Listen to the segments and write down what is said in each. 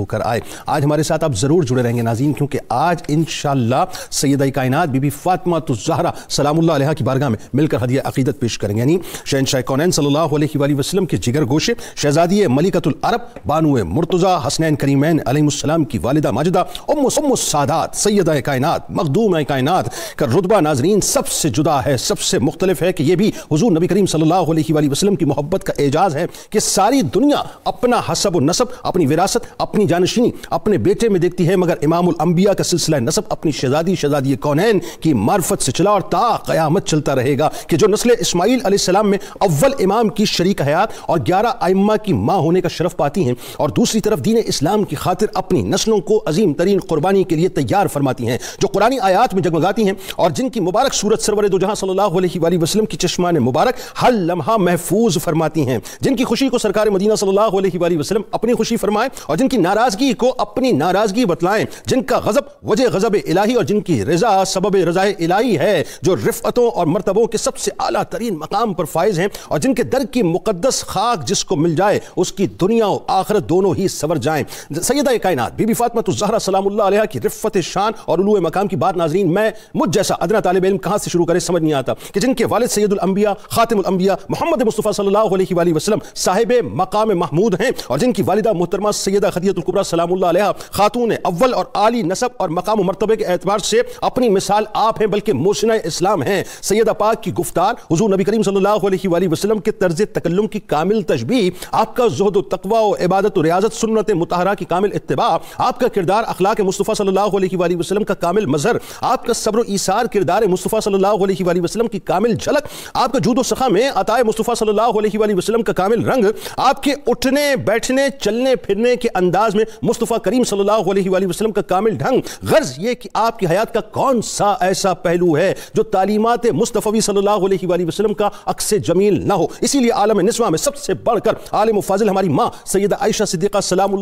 होकर आए आज हमारे साथ आप ज़रूर जुड़े रहेंगे नाजीन क्योंकि आज इन शाह सैद कायनत बीबी फातमा तो जहरा सलाम्ला की बारगाह में मिलकर हदिया अकीदत पेश करेंगे यानी शहन शाह कौन सल्ला वसलम के जिगर गोशे शहजादी मलिकतुल अरब बानु मुर्तज़ा हसनैन करीमैन अलैहिस्सलाम की वालदा माजदा सादात सैद कायनत मखदूम कायनत का रुतबा नाजरीन सबसे जुदा है सबसे मुख्तलिफ है कि यह भी हजूर नबी करीम सल्ला वसलम की मोहब्बत का एजाज है कि सारी दुनिया अपना हसब व नसब अपनी विरासत अपनी जानशीनी अपने बेटे में देखती है मगर इमामुल अम्बिया का सिलसिला नसब अपनी शहजादी शहजादी कौनैन की मार्फत से चला और ता क्यामत चलता रहेगा कि जो नस्ल इसमाईल आसमाम में अव्वल इमाम की शरीक हयात और ग्यारह आइम्मा की माँ होने का शरफ पाती हैं और दूसरी तरफ दीन इस्लाम की खातिर अपनी नस्लों को अजीम तरीन कुरबानी के लिए तैयार फरमाती हैं जो कुरानी आयात में जगमगाती हैं और जिनकी मुबारक सूरत सरवर दो जहाँ सल्ला वसलम की चश्मान मुबारक हर लम्हा महफूज फरमाती हैं जिनकी खुशी को सरकार मदीना सल्ला वसलम अपनी खुशी फरमाए और जिनकी नारा नाराजगी को अपनी नाराजगी बतलाएं जिनका गजब वजह गजब इलाही और जिनकी रजा सबब रजा इलाही है जो रिफतों और मरतबों के सबसे अला तरीन मकाम पर फायज हैं और जिनके दर की मुकदस खाक जिसको मिल जाए उसकी दुनिया और आखिरत दोनों ही सवर जाएं सैद कायनात बीबी फातमत तो जहरा सलाम की रिफत शान और उलू मकाम की बात नाजरीन मैं मुझ जैसा अदना तालब इम कहाँ से शुरू करें समझ नहीं आता कि जिनके वालद सैदुलंबिया ख़ातमबिया मोहम्मद मुस्तफ़ा सल्ला वसलम साहिब मकाम महमूद हैं और जिनकी वालदा मोहतरमा सैदा खदियत कुबरा सलाम खातून अव्वल और आली नसब और मकाम मरतबे के एतबार से अपनी मिसाल आप हैं बल्कि मोशन इस्लाम हैं सैदा पाक की गुफ्तार हजू नबी करीम वसलम के तर्ज तकल्लुम की कामिल तशबी आपका जहद तकवा इबादत रियाजत सुनत मतहरा की कामिल इतबा आपका किरदार अखलाक मुस्तफ़ा सल्लल्लाहु अलैहि का कामिल मजहर आपका सब्र ईसार किरदार मुस्तफ़ा सल्लल्लाहु अलैहि की कामिल झलक आपका जूदो सखा में अताए मुस्तफ़ा सल्लल्लाहु अलैहि का कामिल रंग आपके उठने बैठने चलने फिरने के अंदाज में मुस्तफ़ा करीम सल्लल्लाहु अलैहि का कामिल ढंग गर्ज ये कि आपकी हयात का कौन सा ऐसा पहलू है जो तालीमत मुस्तफ़ी सल्ला वसलम का अक्स जमील ना हो इसीलिए आलम नस्वा में सबसे बढ़कर आलम फाजिल हमारी माँ सैद आयशा सिद्दीक़ा सलाम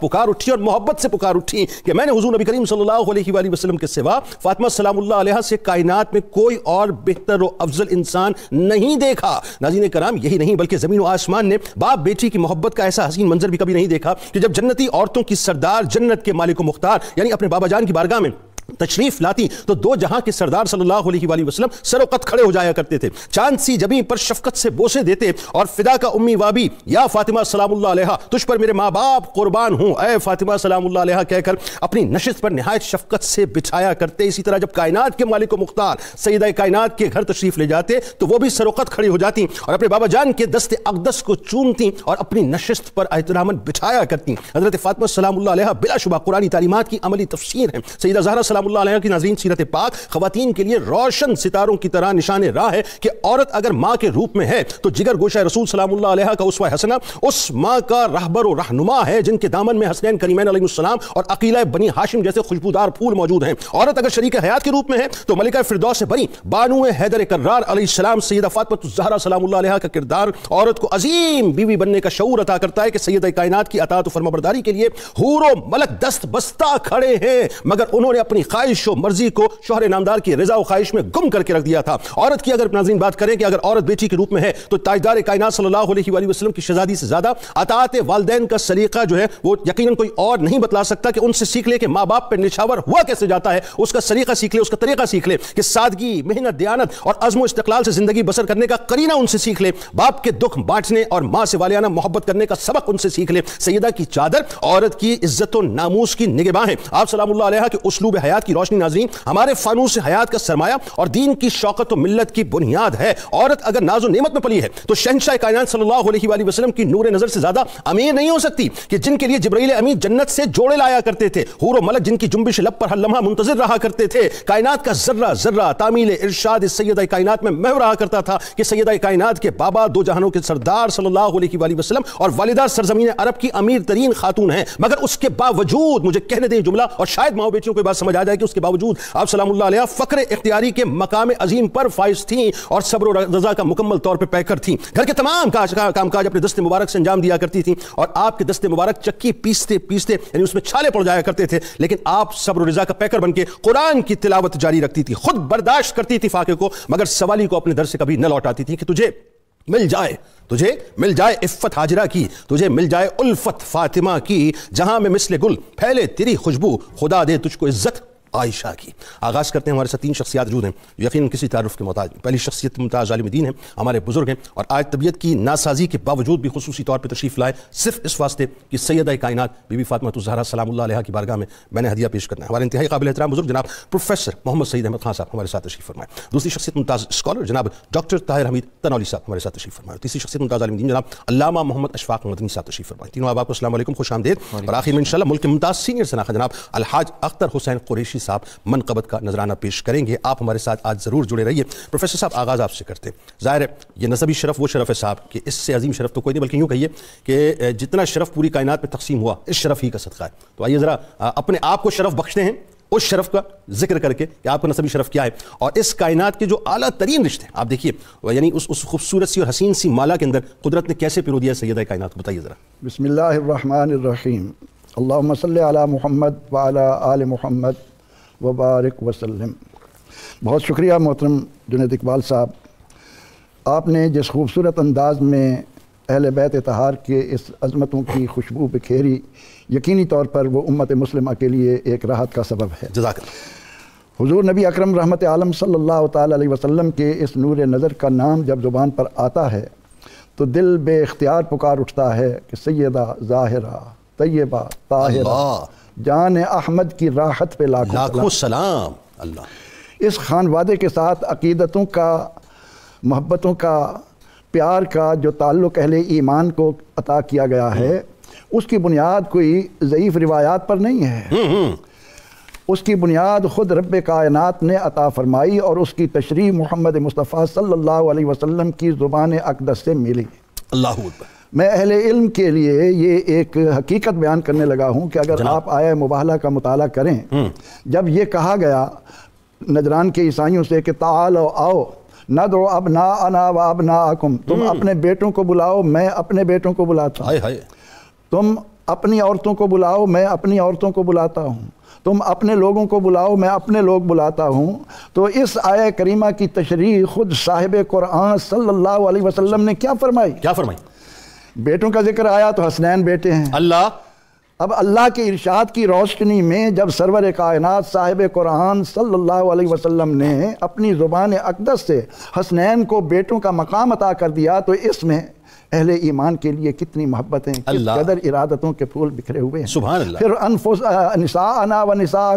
पुकार उठी और मोहब्बत से पुकार उठी कि मैंने हजू नबी करीम सल्ला वसलम के सिवा फातमा सलाम से कायनात में कोई और बेहतर और अफजल इंसान नहीं देखा नाजीन कराम यही नहीं बल्कि ज़मीन व आसमान ने बाप बेटी की मोहब्बत का ऐसा हसीन मंजर भी कभी नहीं देखा कि जब जन्नती और औरतों की सरदार जन्नत के मालिक मुख्तार यानी अपने बाबा जान की बारगाह में तशरीफ लाती तो दो जहां के सरदार सल्लल्लाहु अलैहि वसल्लम सरोकत खड़े हो जाया करते थे चांद सी जबी पर शफकत से बोसे देते और फिदा का उम्मी वाबी या फातिमा सलाम अलैहा तुझ पर मेरे माँ बाप कुर्बान हूँ अय फातिमा सलामुल्लाह कहकर अपनी नशत पर नहायत शफकत से बिछाया करते इसी तरह जब कायनात के मालिक मुख्तार सईद कायनात के घर तशरीफ ले जाते तो वो भी सरोकत खड़ी हो जाती और अपने बाबा जान के दस्ते अकदस को चूमती और अपनी नशस्त पर एहतरामन बिछाया करती हजरत फातिमा सलाम बिलाशुबा कुरानी तालीमत की अमली तफसीर है सईदा जहरा सलाम की नाजीन सीरत पाक खातन के लिए रोशन सितारों की तरह निशान राह है कि औरत अगर माँ के रूप में है तो जिगर गोशा रसूल सलाम का उसवा हसना उस माँ का रहबर और रहनुमा है जिनके दामन में हसनैन करीमैन और अकीला बनी हाशिम जैसे खुशबूदार फूल मौजूद हैं औरत अगर शरीक हयात के रूप में है तो मलिका फिरदौस से बनी बानु हैदर करार सैदा फातमतजहरा सलाम का किरदार औरत को अजीम बीवी बनने का शूर अता करता है कि सैद कायनात की अतात फरमाबरदारी के लिए हूरो मलक दस्त बस्ता खड़े हैं मगर उन्होंने अपनी ख्वाहिश मर्जी को शोहर नामदार की रजा ख्वाहिश में गुम करके रख दिया था औरत की अगर नाजीन बात करें कि अगर औरत बेटी के रूप में है तो ताजदार कायनात सल्लल्लाहु की शजादी से ज़्यादा अतात वाले का सलीका जो है वो यकीन कोई और नहीं बतला सकता कि उनसे सीख ले कि माँ बाप पर निछावर हुआ कैसे जाता है उसका सलीका सीख ले उसका तरीका सीख ले कि सादगी मेहनत दयानत और अजमो इस्तलाल से ज़िंदगी बसर करने का करीना उनसे सीख ले बाप के दुख बांटने और माँ से वालियाना मोहब्बत करने का सबक उनसे सीख ले सैदा की चादर औरत की इज्जत नामूस की है आप सलाम की उसलूब हया हयात की रोशनी नाजरीन हमारे फानूस हयात का सरमाया और दीन की शौकत और मिलत की बुनियाद है औरत अगर नाजो नियमत में पली है तो शहनशाह कायन सल्लल्लाहु वसलम की नूर नज़र से ज़्यादा अमीर नहीं हो सकती कि जिनके लिए जबरील अमीर जन्नत से जोड़े लाया करते थे हूर मलक जिनकी जुम्बिश लब पर हर लम्हा मुंतजर रहा करते थे कायनात का जर्रा जर्रा तामील इरशाद इस सैद कायनात में मह रहा करता था कि सैद कायनात के बाबा दो जहानों के सरदार सल्ला वसलम और वालदा सरजमीन अरब की अमीर तरीन खातून है मगर उसके बावजूद मुझे कहने दें जुमला और शायद माओ बेटियों को बात समझ आ शायद है कि उसके बावजूद आप सलाम फ़क्र इख्तियारी के मकाम अजीम पर फाइज थी और सब्र रजा का मुकम्मल तौर पर पैकर थी घर के तमाम कामकाज अपने दस्ते मुबारक से अंजाम दिया करती थी और आपके दस्ते मुबारक चक्की पीसते पीसते यानी उसमें छाले पड़ जाया करते थे लेकिन आप सब्र रजा का पैकर बन के कुरान की तिलावत जारी रखती थी खुद बर्दाश्त करती थी फाके को मगर सवाली को अपने दर से कभी न लौटाती थी कि तुझे मिल जाए तुझे मिल जाए इफ़त हाजरा की तुझे मिल जाए उल्फत फातिमा की जहां में मिसले गुल फैले तेरी खुशबू खुदा दे तुझको इज्जत आयशा की आगाज़ करते हैं हमारे साथ तीन शख्सियात जूद हैं यकीन किसी तारफ़ के मुताज पहली शख्सियत मुमताज़ आलिम दीन है हमारे बुजुर्ग हैं और आज तबीयत की नासाजी के बावजूद भी खसूसी तौर पर तशरीफ़ लाए सिर्फ इस वास्ते कि सैदा कायनत बीबी फातमा तुजहरा तो सलाम की बारगाह में मैंने हदिया पेश करना है हमारे इंतहाई काबिल एहतराम बुजुर्ग जनाब प्रोफेसर मोहम्मद सईद अहमद खान साहब हमारे साथ तशरीफ़ फरमाए दूसरी शख्सियत मुमताज़ स्कॉलर जनाब डॉक्टर ताहिर हमीद तनौली साहब हमारे साथ तशरीफ़ फरमाए तीसरी शख्सियत मुमताज़ आलिम दीन जनाब अलामा मोहम्मद अशफाक मदनी साहब तशरीफ़ फरमाए तीनों अब आपको असल खुश आमदेद और आखिर में इन मुल्क मुमताज़ सीनियर सनाखा जनाब अलहाज अख्तर हुसैन कुरेशी साहब मनकबत का नजराना पेश करेंगे आप हमारे साथ आज ज़रूर जुड़े रहिए प्रोफेसर साहब आगाज़ आपसे करते हैं ज़ाहिर है ये नसबी शरफ वो शरफ है साहब कि इससे अजीम शरफ तो कोई नहीं बल्कि यूँ कहिए कि जितना शरफ पूरी कायनात में तकसीम हुआ इस शरफ ही का सदका है तो आइए ज़रा अपने आप को शरफ बख्शते हैं उस शरफ का जिक्र करके कि आपको नसबी शरफ क्या है और इस कायनात के जो आला तरीन रिश्ते आप देखिए यानी उस उस खूबसूरत सी और हसीन सी माला के अंदर कुदरत ने कैसे पिरो दिया सैद कायनात को बताइए ज़रा बसमीम अल्लाम सल महमद वाल आल महमद वबारक वसलम बहुत शुक्रिया मोहतरम जुनेद इकबाल साहब आपने जिस खूबसूरत अंदाज में अहल बैत इतहार के इस अजमतों की खुशबू बिखेरी यकीनी तौर पर वो उम्मत मुस्लिम के लिए एक राहत का सबब है जजाक हजूर नबी अक्रम रहमत आलम सल्ला अलैहि वसल्लम के इस नूर नज़र का नाम जब ज़ुबान पर आता है तो दिल बेख्तियार पुकार उठता है कि सैदा ज़ाहरा तयबा ताहिरा जान अहमद की राहत पे लाखों लाखों सलाम अल्लाह इस खान वादे के साथ अकीदतों का मोहब्बतों का प्यार का जो ताल्लुक़ अहले ईमान को अता किया गया है उसकी बुनियाद कोई ज़यीफ़ रिवायात पर नहीं है हम्म, हम्म। उसकी बुनियाद ख़ुद रब कायनात ने अता फरमाई और उसकी तशरी मोहम्मद मुस्तफ़ा सल्लल्लाहु अलैहि वसल्लम की ज़ुबान अकदस से मिली अल्लाह मैं अहल इल्म के लिए ये एक हकीकत बयान करने लगा हूँ कि अगर आप आया मुबाहला का मताल करें हम्म। जब ये कहा गया नजरान के ईसाइयों से कि ताल आओ न दो अब ना अना व अब ना आकुम तुम हम्म। अपने बेटों को बुलाओ मैं अपने बेटों को बुलाता हूँ तुम अपनी औरतों को बुलाओ मैं अपनी औरतों को बुलाता हूँ तुम अपने लोगों को बुलाओ मैं अपने लोग बुलाता हूँ तो इस आय करीमा की तशरी खुद साहिब कुरान सल्लल्लाहु अलैहि वसल्लम ने क्या फरमाई क्या फरमाई बेटों का जिक्र आया तो हसनैन बेटे हैं अल्लाह अब अल्लाह के इरशाद की रोशनी में जब सरवर कायनात साहिब कुरान सल्लल्लाहु अलैहि वसल्लम ने अपनी ज़ुबान अकदस से हसनैन को बेटों का मकाम अता कर दिया तो इसमें अहले ईमान के लिए कितनी मोहब्बतें किस कदर इरादतों के फूल बिखरे हुए हैं फिर अनफुस निसा अना व निसा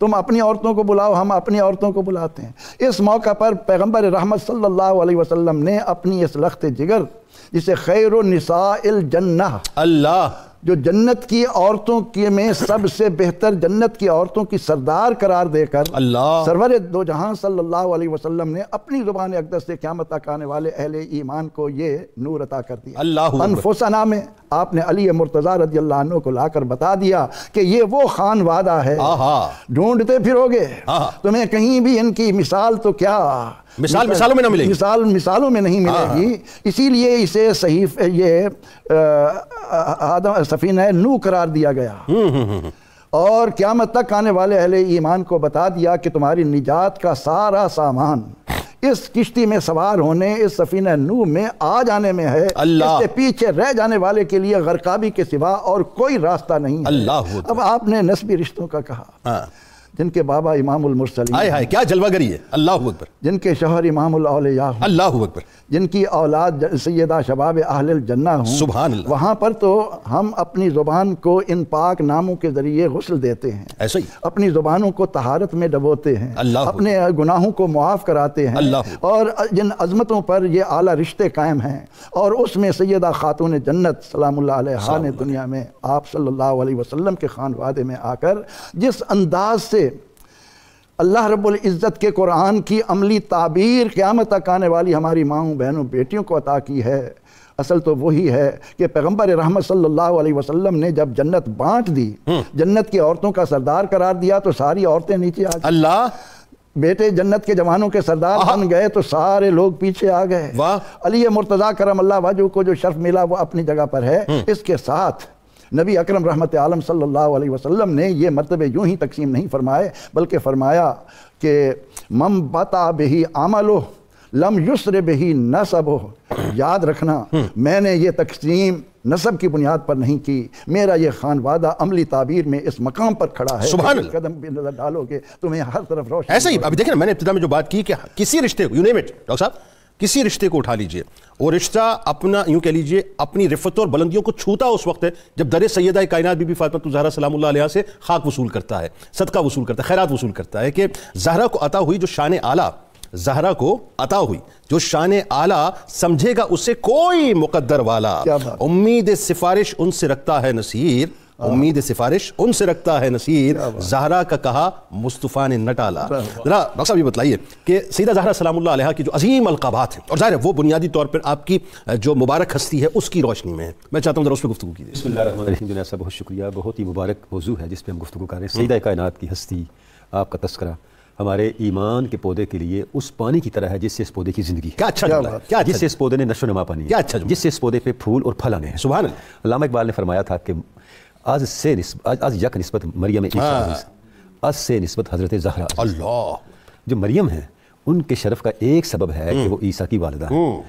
तुम अपनी औरतों को बुलाओ हम अपनी औरतों को बुलाते हैं इस मौका पर पैगम्बर रहमत सल्लल्लाहु अलैहि वसल्लम ने अपनी इस लख्त जिगर जिसे खैर निसा जन्ना अल्लाह जो जन्नत की औरतों के में सबसे बेहतर जन्नत की औरतों की सरदार करार देकर अल्लाह सरवर दो जहां सल्लल्लाहु अलैहि वसल्लम ने अपनी जुबान अकदस से क्या मत आने वाले अहल ईमान को ये नूर अता कर दिया अल्लाह अनफोसना में आपने अली मुर्तज़ा रजी को लाकर बता दिया कि ये वो खान वादा है ढूंढते फिरोगे हाँ। तुम्हें कहीं भी इनकी मिसाल तो क्या मिसाल मिसालों में ना मिलेगी मिसाल मिसालों में नहीं हाँ, हाँ। मिलेगी इसीलिए इसे सही ये आदम सफ़ीन है नू करार दिया गया हम्म, हम्म, हम्म, और क़्यामत तक आने वाले अहल ईमान को बता दिया कि तुम्हारी निजात का सारा सामान इस किश्ती में सवार होने इस सफ़ीन नू में आ जाने में है अल्लाह इससे पीछे रह जाने वाले के लिए गरकाबी के सिवा और कोई रास्ता नहीं है अल्लाह अब आपने नस्बी रिश्तों का कहा हाँ। जिनके बाबा इमाम हाय हाय क्या जलवागरी है अल्लाह अकबर जिनके शोहर इमाम अल्लाह अकबर जिनकी औलाद सैदा शबाब आहल जन्ना हूँ सुबह वहाँ पर तो हम अपनी ज़ुबान को इन पाक नामों के ज़रिए गसल देते हैं ऐसे ही अपनी ज़ुबानों को तहारत में डबोते हैं अल्लाह अपने गुनाहों को मुआफ़ कराते हैं अल्लाह और जिन अजमतों पर ये आला रिश्ते कायम हैं और उसमें सैदा ख़ातून जन्नत सलाम ने दुनिया में आप सल्ला वसम के खान वादे में आकर जिस अंदाज से अल्लाह रब्बुल इज़्ज़त के कुरान की अमली ताबीर क़्यामत तक आने वाली हमारी माओं बहनों बेटियों को अता की है असल तो वही है कि पैगम्बर रहमत सल्लल्लाहु अलैहि वसल्लम ने जब जन्नत बांट दी हम्म। जन्नत की औरतों का सरदार करार दिया तो सारी औरतें नीचे आ गई अल्लाह बेटे जन्नत के जवानों के सरदार बन गए तो सारे लोग पीछे आ गए अली मुर्तज़ा करम अल्लाह वाजू को जो शर्फ मिला वो अपनी जगह पर है हम्म। इसके साथ नबी अकरम रहमत आलम सल्लल्लाहु अलैहि वसल्लम ने ये मरतबे यूँ ही तकसीम नहीं फरमाए बल्कि फरमाया कि मम बता बही आमलो लम युसर बही नसब याद रखना हम्म। मैंने ये तकसीम नसब की बुनियाद पर नहीं की मेरा ये खान वादा अमली ताबीर में इस मकाम पर खड़ा है सुबह कदम भी नजर डालोगे तुम्हें हर तरफ रोशन ऐसा ही अभी देखना मैंने इब्तदा में जो बात की कि किसी रिश्ते डॉक्टर साहब किसी रिश्ते को उठा लीजिए वो रिश्ता अपना यूं कह लीजिए अपनी रिफत और बुलंदियों को छूता उस वक्त है जब दर सैदा कायनात बीबी फातमत तो जहरा सलाम से खाक वसूल करता है सदका वसूल करता है खैरात वसूल करता है कि जहरा को अता हुई जो शान आला जहरा को अता हुई जो शान आला समझेगा उससे कोई मुकद्दर वाला उम्मीद सिफारिश उनसे रखता है नसीर हाँ। उम्मीद सिफारिश उनसे रखता है नसीर जहरा का कहा मुस्तफ़ा ने न टाला जरा डॉक्टर साहब ये बताइए कि सीधा जहरा सलामुल्लाह की जो अजीम अलकाबात हैं और ज़ाहिर है वो बुनियादी तौर पर आपकी जो मुबारक हस्ती है उसकी रोशनी में है मैं चाहता हूँ जरा उस पर गुफ्तु की जैसा बहुत शुक्रिया बहुत ही मुबारक वजू है जिस पर हम गुफ्तु कर रहे हैं हम्म। सीधा कायनात की हस्ती आपका तस्करा हमारे ईमान के पौधे के लिए उस पानी की तरह है जिससे इस पौधे की जिंदगी क्या अच्छा क्या क्या अच्छा जिससे इस पौधे ने नशो नमा पानी क्या अच्छा जिससे इस पौधे पे फूल और फल आने हैं सुबह लामा इकबाल ने फरमाया था कि आज से आज यक नस्बत मरियम आज से नस्बत हज़रत जहरा अल्लाह जो मरियम हैं उनके शरफ का एक सबब है कि हम्म। वो ईसा की वालदा है हम्म।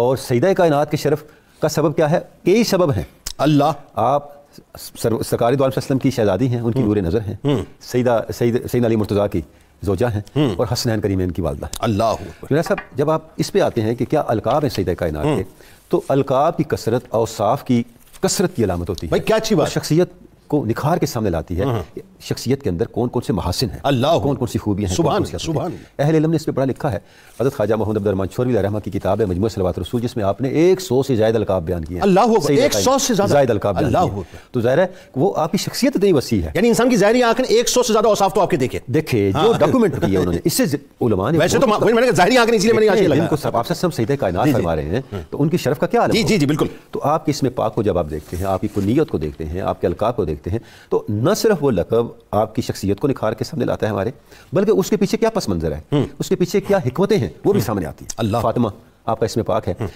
और सईदा कायनात के शरफ का सबब क्या है कई सबब हैं अल्लाह आप सरकारी दोम की शहजादी हैं उनकी नूर हम्म। नज़र हैं सईदा सईद सईद अली मुर्तज़ा की जोजा हैं और हसनैन करीम की वालदा है अल्लाह सब साहब जब आप इस पर आते हैं कि क्या अलकाब हैं सईद कायनात के तो अलकाब की कसरत और साफ़ की कसरत की अलामत होती है भाई क्या अच्छी बात शख्सियत को निखार के सामने लाती है हाँ। शख्सियत के अंदर कौन कौन से महासिन है अल्लाह कौन कौन सी खूबियाँ हैं सुबह सुबह अहल इलम ने इस पर बड़ा लिखा है हजरत ख्वाजा मोहम्मद अब्दुलरमान छोरवी रहमा की किताब है मजमू सलवात रसूल जिसमें आपने एक सौ से ज्यादा अलकाब बयान किए अल्लाह एक सौ से ज्यादा अलकाब अल्लाह तो जाहिर है वो आपकी शख्सियत इतनी वसी है यानी इंसान की जहरी आंख ने एक सौ से ज्यादा औसाफ तो आपके देखे देखे जो डॉक्यूमेंट हाँ। किए उन्होंने इससे वैसे तो मैंने जाहिर आंख इसलिए मैंने सब सही कायनात फरमा रहे हैं तो उनकी शरफ का क्या जी जी बिल्कुल तो आपके इसमें पाक को जब आप देखते हैं आपकी कुनीत को देखते हैं आपके अलका को देखते देखते हैं तो न सिर्फ वो लकब आपकी शख्सियत को निखार के सामने लाता है हमारे बल्कि उसके पीछे क्या पस मंजर है हम्म। उसके पीछे क्या हिकमतें हैं वो भी हम्म। सामने आती है अल्लाह फातिमा आपका इसमें पाक है हम्म।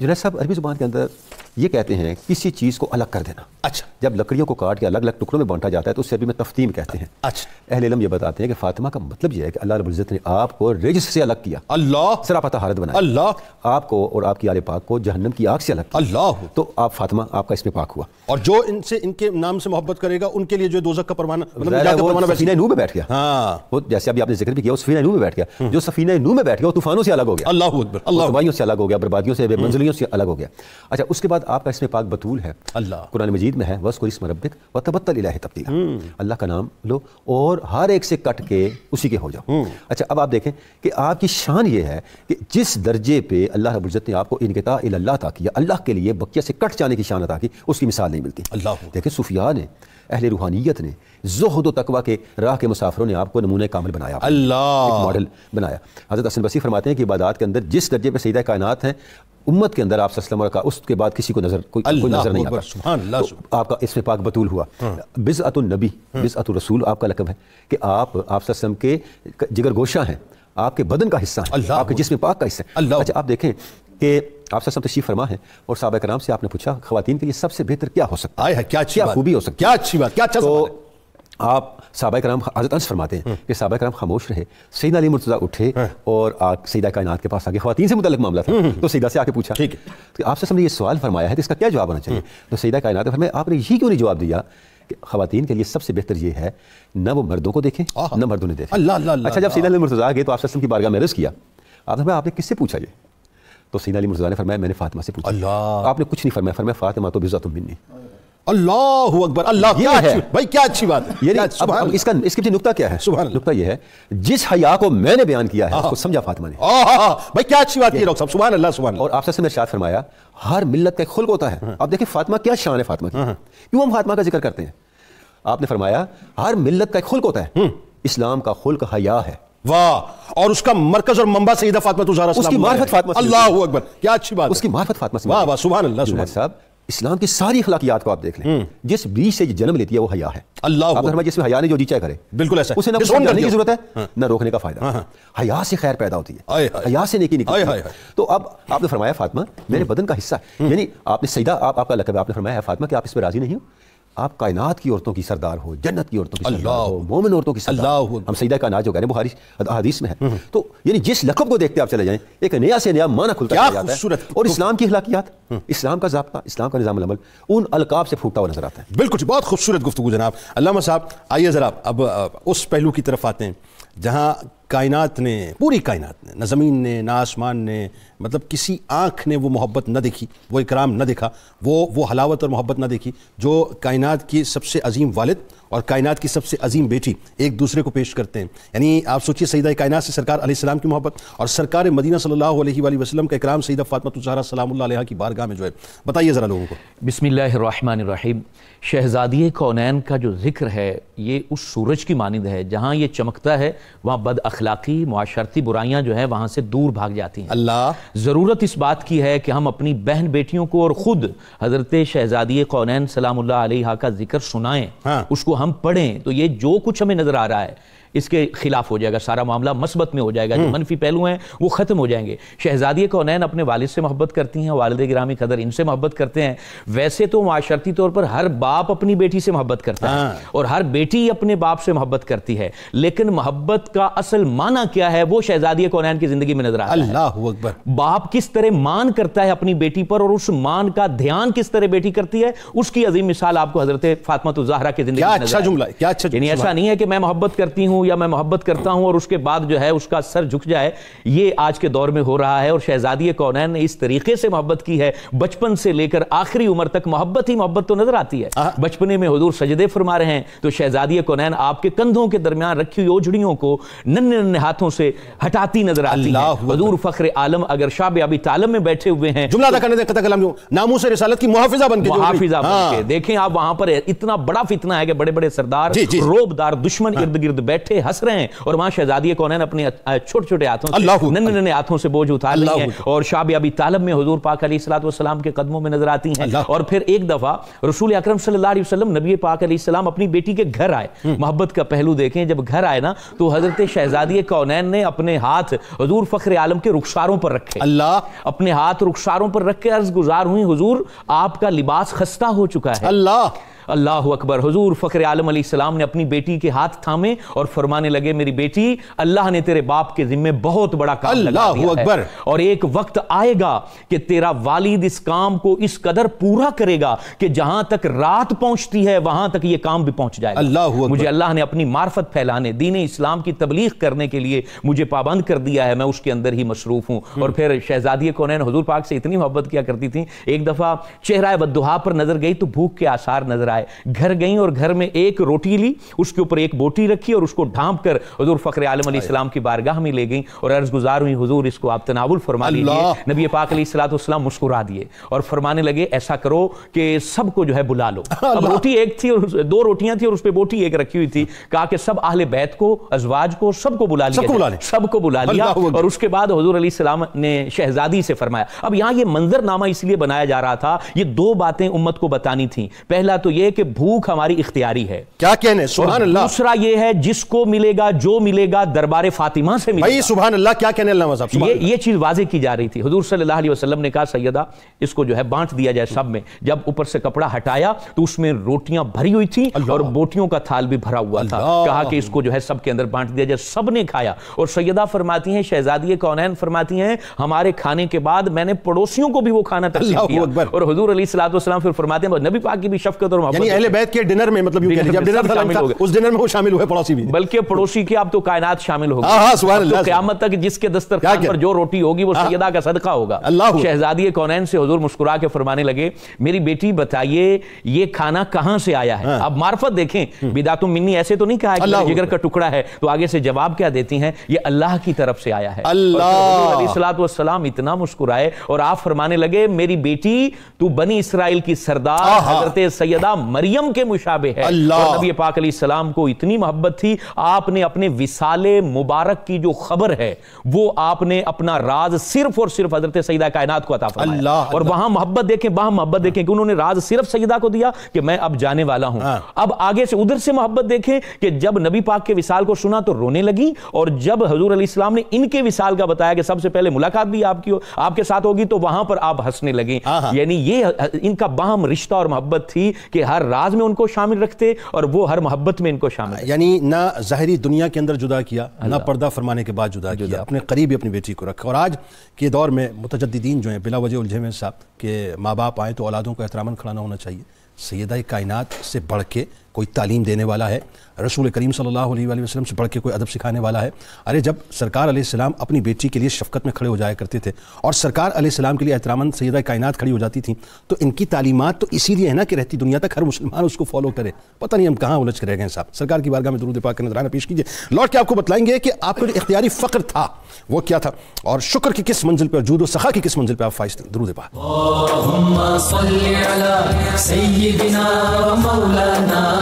जुनेद साहब अरबी ज़ुबान के अंदर ये कहते हैं किसी चीज़ को अलग कर देना अच्छा जब लकड़ियों को काट के अलग अलग टुकड़ों में बांटा जाता है तो उससे अभी में तफ्तीम कहते हैं अच्छा अहल इलम ये बताते हैं कि फातिमा का मतलब यह है कि अल्लाह रबुल्ज़त ने आपको रिज से अलग किया अल्लाह सरापता हालत बनाया अल्लाह आपको और आपकी आल पाक को जहन्नम की आग से अलग अल्लाह तो आप फातिमा आपका इसमें पाक हुआ और जो इनसे इनके नाम से मोहब्बत करेगा उनके लिए जो दोजक का परवाना मतलब तो सफीना नू में बैठ गया हाँ वो जैसे अभी आपने जिक्र भी किया उस सफीना नू में बैठ गया हम्म। जो सफीना नू में बैठ गया वो तूफानों से अलग हो गया अल्लाह अल्लाह से अलग हो गया बर्बादियों से बेमंज हम्म। गजलियों से अलग हो गया अच्छा उसके बाद आपका इसमें पाक बतूल है अल्लाह कुरान मजीद में है वस्कुर इसम रबिक व तबत्तल तब्दील हम्म। अल्लाह का नाम लो और हर एक से कट के उसी के हो जाओ हम्म। अच्छा अब आप देखें कि आपकी शान ये है कि जिस दर्जे पे अल्लाह रबुल्ज़त ने आपको इनकता अल्लाह था किया अल्लाह के लिए बकिया से कट जाने की शान अदा की उसकी मिसाल नहीं मिलती अल्लाह देखें सूफिया ने अहल रूहानियत ने जहद व तकवा के राह के मुसाफरों ने आपको नमूने कामिल बनाया अल्लाह मॉडल बनाया हजरत हसन बसी फरमाते हैं कि इबादत के अंदर जिस दर्जे पर सईदा कायनात हैं उम्मत के अंदर आप का उसके बाद किसी को नजर कोई, कोई नजर नहीं आता तो आपका इसमें पाक बतूल हुआ हाँ। बिजअत नबी हाँ। बिजअत रसूल आपका लकब है कि आप आप के जिगर गोशा हैं आपके बदन का हिस्सा है आपके जिसम पाक का हिस्सा है अच्छा आप देखें कि आप सब तशीफ फरमा है और साहब राम से आपने पूछा खुवान के लिए सबसे बेहतर क्या हो सकता है क्या क्या खूबी हो सकती है क्या अच्छी बात क्या अच्छा तो आप सबा कराम हजरत अंश फरमाते हैं हम्म। कि सबा कराम खामोश रहे सईद अली मुर्तजा उठे हाँ। और आग सईदा कायनात के पास आगे खातन से मुतलक मामला था हम्म, हम्म। तो सईदा से आके पूछा ठीक है तो आपसे सबने ये सवाल फरमाया है तो इसका क्या जवाब होना चाहिए तो सईदा कायनात फरमाया आपने यही क्यों नहीं जवाब दिया कि खातन के लिए सबसे बेहतर ये है न वो मर्दों को देखें न मर्दों ने देखें अच्छा जब सीधा अली मुर्तजा गए तो आप की बारगाह मैरज किया आपने आपने किससे पूछा ये तो सीना अली मुर्तज़ा ने फरमाया मैंने फातिमा से पूछा आपने कुछ नहीं फरमाया फरमाया फातिमा तो बिजा तुम नहीं अल्लाह अकबर अल्लाह क्या है भाई क्या अच्छी बात है यानी अब, इसका इसके पीछे नुकता क्या है सुबह नुकता ये है जिस हया को मैंने बयान किया है हाँ। उसको समझा फातिमा ने हाँ, हाँ, भाई क्या अच्छी बात है डॉक्टर साहब सुबह अल्लाह सुबह और आपसे मैंने शायद फरमाया हर मिलत का एक खुल्क होता है अब देखिए फातिमा क्या शान है फातिमा की क्यों हम फातिमा का जिक्र करते हैं आपने फरमाया हर मिलत का एक खुल्क होता है हम्म। इस्लाम का खुल्क हया है वाह और उसका मरकज और मंबा सईदा फातिमा तुजारा उसकी मार्फत फातिमा अल्लाह अकबर क्या अच्छी बात उसकी मार्फत फातिमा वाह वाह सुबह अल्लाह सुबह साहब इस्लाम की सारी अखलाकियात को आप देख लें हम्म। जिस बीज से जन्म लेती है वो हया है अल्लाह जिसमें हया ने जो जीचा करे बिल्कुल ऐसा उसे ना करने की जरूरत है हाँ, हाँ। ना रोकने का फायदा हाँ, हया से खैर पैदा होती है हया से नेकी निकलती है तो अब आपने फरमाया फातिमा मेरे हम्म। बदन का हिस्सा हम्म। यानी आपने सीधा आपका लकब आपने फरमाया फातिमा कि आप इस पर राजी नहीं हो आप कायनात की औरतों की सरदार हो जन्नत की औरतों की सरदार हो मोमिन औरतों की सरदार हो हम सईदा का नाज हो गए बुखारी हदीस में है हम्म। तो यानी जिस लकब को देखते आप चले जाएं एक नया से नया माना खुलता जाता है और इस्लाम की हलाकियात हम्म। इस्लाम का जबता इस्लाम का निज़ाम उन अलकाब से फूटता हुआ नजर आता है बिल्कुल बहुत खूबसूरत गुफ्तु जनाब अलामा साहब आइए ज़रा अब उस पहलू की तरफ आते हैं जहाँ कायनात ने पूरी कायनात ने ना ज़मीन ने ना आसमान ने मतलब किसी आँख ने वो मोहब्बत ना देखी वो इकराम ना देखा वो वो हलावत और मोहब्बत ना देखी जो कायनात की सबसे अजीम वालिद और कायनात की सबसे अजीम बेटी एक दूसरे को पेश करते हैं यानी आप सोचिए सईदा कायनात से सरकार सलाम की मोहब्बत और सरकार मदीना सल्लल्लाहु अलैहि वसल्लम का इकराम सईदा फ़ातमतजहरा सलाम की बारगाह में जो है बताइए ज़रा लोगों को बिसमीम शहजादी कौनैन का जो जिक्र है ये उस सूरज की मानद है जहाँ ये चमकता है वहाँ बद अखलाकी माशरती बुराइयाँ जो है वहाँ से दूर भाग जाती हैं अल्लाह ज़रूरत इस बात की है कि हम अपनी बहन बेटियों को और ख़ुद हज़रत शहजादी कौन सलाम का जिक्र सुनाएं हाँ। उसको हम पढ़ें तो ये जो कुछ हमें नज़र आ रहा है इसके खिलाफ हो जाएगा सारा मामला मस्बत में हो जाएगा जो हम्म। मनफी पहलू हैं वो ख़त्म हो जाएंगे शहजादी कौनैन अपने वाले से मोहब्बत करती हैं वालद ग्रामी कदर इनसे मोहब्बत करते हैं वैसे तो माशरती तौर पर हर बाप अपनी बेटी से मोहब्बत करता है हाँ। और हर बेटी अपने बाप से मोहब्बत करती है लेकिन मोहब्बत का असल माना क्या है वो शहजादी कौनैन की जिंदगी में नजर आता है अल्लाह अकबर बाप किस तरह मान करता है अपनी बेटी पर और उस मान का ध्यान किस तरह बेटी करती है उसकी अजीम मिसाल आपको हजरत फातमत जहरा की जिंदगी अच्छा अच्छा ऐसा नहीं है कि मैं मोहब्बत करती हूँ हूं या मैं मोहब्बत करता हूं और उसके बाद जो है उसका सर झुक जाए ये आज के दौर में हो रहा है और शहजादी कौनैन ने इस तरीके से मोहब्बत की है बचपन से लेकर आखिरी उम्र तक मोहब्बत ही मोहब्बत तो नजर आती है बचपने में हजूर सजदे फरमा रहे हैं तो शहजादी कौनैन आपके कंधों के दरमियान रखी हुई ओझड़ियों को नन्न नन्न हाथों से हटाती नजर आती है हजूर फख्र आलम अगर शाह अभी तालम में बैठे हुए हैं जुमला तो से रिसालत की मुहाफिजा बन मुहाफिजा बन हाँ। के देखें आप वहां पर इतना बड़ा फितना है कि बड़े बड़े सरदार रोबदार दुश्मन हाँ। इर्द गिर्द बैठे बैठे हंस रहे हैं और वहां शहजादी कौन है अपने छोटे छोटे हाथों से नन्हे नन्हे हाथों से बोझ उठा रही है और शाबी अभी तालब में हजूर पाक अली सलाम के कदमों में नजर आती हैं और फिर एक दफा रसूल अक्रम सलम नबी पाक अली सलाम अपनी बेटी के घर आए हम्म। मोहब्बत का पहलू देखें जब घर आए ना तो हजरत शहजादी कौनैन ने अपने हाथ हजूर फख्र आलम के रुखसारों पर रखे अल्लाह अपने हाथ रुखसारों पर रख के अर्ज गुजार हुई हजूर आपका लिबास खस्ता हो चुका है अल्लाह अल्लाह अकबर हजूर फकर आलम सलाम ने अपनी बेटी के हाथ थामे और फरमाने लगे मेरी बेटी अल्लाह ने तेरे बाप के जिम्मे बहुत बड़ा काम अल्लाह अकबर और एक वक्त आएगा कि तेरा वालिद इस काम को इस कदर पूरा करेगा कि जहां तक रात पहुंचती है वहां तक यह काम भी पहुंच जाएगा अल्लाह मुझे अल्लाह ने अपनी मार्फत फैलाने दीन इस्लाम की तबलीग करने के लिए मुझे पाबंद कर दिया है मैं उसके अंदर ही मसरूफ हूँ हम्म। और फिर शहजादी कौन हजूर पाक से इतनी मोहब्बत किया करती थी एक दफा चेहरा बदुहा पर नजर गई तो भूख के आसार नजर आए आए घर गई और घर में एक रोटी ली उसके ऊपर एक बोटी रखी और उसको ढांप कर हजूर फकर आलम इस्लाम की बारगाह में ले गई और अर्ज गुजार हुई हजूर इसको आप तनावुल फरमा लीजिए नबी पाक सलाम मुस्कुरा दिए और फरमाने लगे ऐसा करो कि सबको जो है बुला लो अब रोटी एक थी और दो रोटियां थी और उस पर बोटी एक रखी हुई थी कहा कि सब आहले बैत को अजवाज को सबको बुला लिया सबको बुला लिया और उसके बाद हजूर अली सलाम ने शहजादी से फरमाया अब यहां ये मंजरनामा इसलिए बनाया जा रहा था ये दो बातें उम्मत को बतानी थी पहला तो ये ये कि भूख हमारी इख्तियारी है क्या कहने सुबह अल्लाह दूसरा यह है जिसको मिलेगा जो मिलेगा दरबार फातिमा से मिलेगा सुबह अल्लाह क्या कहने अल्लाह साहब ये ये चीज़ वाजे की जा रही थी हजूर सल्लल्लाहु अलैहि वसल्लम ने कहा सैदा इसको जो है बांट दिया जाए सब में जब ऊपर से कपड़ा हटाया तो उसमें रोटियां भरी हुई थी और बोटियों का थाल भी भरा हुआ था कहा कि इसको जो है सबके अंदर बांट दिया जाए सब ने खाया और सैयदा फरमाती हैं शहजादी कौनैन फरमाती हैं हमारे खाने के बाद मैंने पड़ोसियों को भी वो खाना तकसीम किया और हजूर अली सलाम फिर फरमाते हैं नबी पाक की भी शफकत और मोहब्बत यानी मतलब अहले बैत के डिनर में मतलब यूं जब डिनर शामिल उस डिनर में वो शामिल हुए पड़ोसी भी बल्कि पड़ोसी के आप तो कायनात शामिल हो हाँ, हाँ, तो क्यामत तक जिसके दस्तरखान पर जो रोटी होगी वो हाँ। सैदा का सदका होगा शहजादी कौनैन से हजूर मुस्कुरा के फरमाने लगे मेरी बेटी बताइए ये खाना कहाँ से आया है अब मार्फत देखें हम्म। बिदातुम मिन्नी ऐसे तो नहीं कहा है जिगर का टुकड़ा है तो आगे से जवाब क्या देती हैं ये अल्लाह की तरफ से आया है अल्लाह इतना मुस्कुराए और आप फरमाने लगे मेरी बेटी तू बनी इसराइल की सरदार हजरत सैदा मरियम के मुशाबे है और नबी पाक अली सलाम को इतनी मोहब्बत थी आपने अपने विसाले मुबारक की जो खबर है वो आपने अपना राज सिर्फ और सिर्फ हजरत सईदा कायनात को अता फरमाया और वहां मोहब्बत देखें वहां मोहब्बत देखें कि उन्होंने राज सिर्फ सईदा को दिया कि मैं अब जाने वाला हूं हाँ। अब आगे से उधर से मोहब्बत देखें कि जब नबी पाक के विसाल को सुना तो रोने लगी और जब हजूर अली अलीस्लाम ने इनके विसाल का बताया कि सबसे पहले मुलाकात भी आपकी हो, आपके साथ होगी तो वहां पर आप हंसने लगे हाँ, हाँ। यानी ये इनका बाहम रिश्ता और मोहब्बत थी कि हर राज में उनको शामिल रखते और वो हर मोहब्बत में इनको शामिल यानी ना ज़ाहरी दुनिया के अंदर जुदा किया ना पर्दा फरमाने के बाद जुदा, जुदा किया अपने करीब ही अपनी बेटी को रखा और आज के दौर में मुतजद्दीन जो हैं बिला वजह उलझे में साहब के माँ बाप आएँ तो औलादों को एहतरामन खड़ा ना होना चाहिए सैदा कायनात से बढ़ के कोई तालीम देने वाला है रसूल करीम सल्लल्लाहु अलैहि वसल्लम से पढ़ के कोई अदब सिखाने वाला है अरे जब सरकार सलाम अपनी बेटी के लिए शफकत में खड़े हो जाया करते थे और सरकार सलाम के लिए एहतरामन सैदा कायनात खड़ी हो जाती थी तो इनकी तालीमत तो इसीलिए है ना कि रहती दुनिया तक हर मुसलमान उसको फॉलो करे पता नहीं हम कहाँ उलझ कर रह गए साहब सरकार की बारगाह में दुरुद पाक नजराना पेश कीजिए लौट के आपको बताएंगे कि आपका जो इख्तियारी फ़ख्र था वो क्या था और शुक्र की किस मंजिल पर जूद सखा की किस मंजिल पर आप फाइज थे दुरूद पाक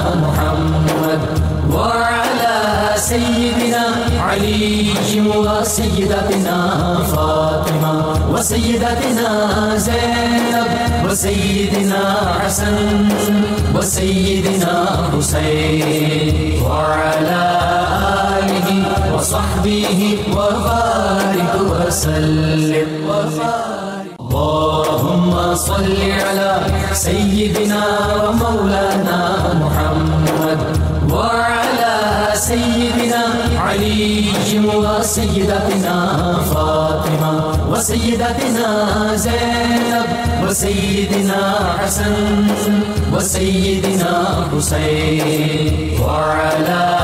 محمد وعلى سيدنا علي وسيدتنا فاطمة وسيدتنا زينب وسيدنا حسن وسيدنا حسين وعلى آله وصحبه وبارك وسلم اللهم صل على سيدنا ومولانا محمد سيدنا علي وسيدتنا فاطمة وسيدتنا زينب وسيدنا حسن وسيدنا حسين وعلى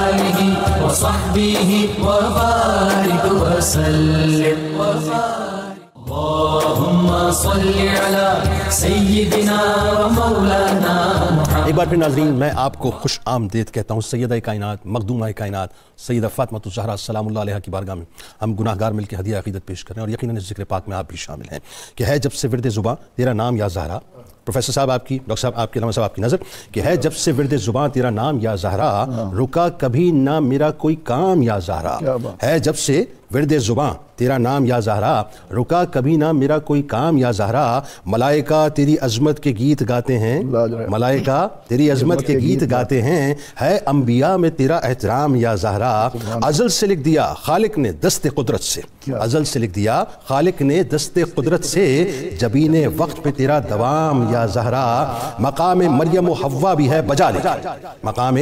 آله وصحبه وبارك وسلم وبارك एक बार फिर नाजरीन मैं आपको खुश आमदेद कहता हूँ सैदा कायनात मखदूमा कायनात सैद फ़ातमत जहरा की बारगाह में हम गुनाहगार मिलकर हदिया अकीदत पेश कर रहे हैं और यकीन जिक्र पाक में आप भी शामिल हैं कि है जब से विरद ज़ुबा तेरा नाम या जहरा प्रोफेसर साहब आपकी डॉक्टर साहब आपके नाम साहब आपकी नज़र कि है जब से विरद ज़ुबान तेरा नाम या जहरा हाँ। रुका कभी ना मेरा कोई काम या जहरा है जब से विरद जुबा तेरा नाम या जहरा रुका कभी ना मेरा कोई काम या जहरा मलायका तेरी अजमत के गीत गाते हैं मलाइका तेरी अजमत के गीत गाते हैं है अम्बिया में तेरा एहतराम या जहरा अजल से लिख दिया खालिक ने दस्ते कुदरत से अजल से लिख दिया खालिक ने दस्ते कुदरत से जबीन वक्त पे तेरा दवाम या जहरा मकाम मरियम हवा भी है बजा ले मकाम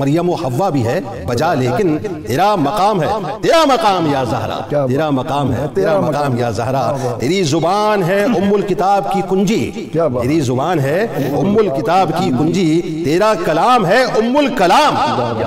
मरियम हवा भी है बजा लेकिन तेरा मकाम है तेरा मकाम या जहरा तेरा मकाम है तेरा मकाम या जहरा तेरी जुबान है उम्मुल किताब की कुंजी तेरी जुबान है उम्मुल किताब की कुंजी तेरा कलाम है उम्मुल कलाम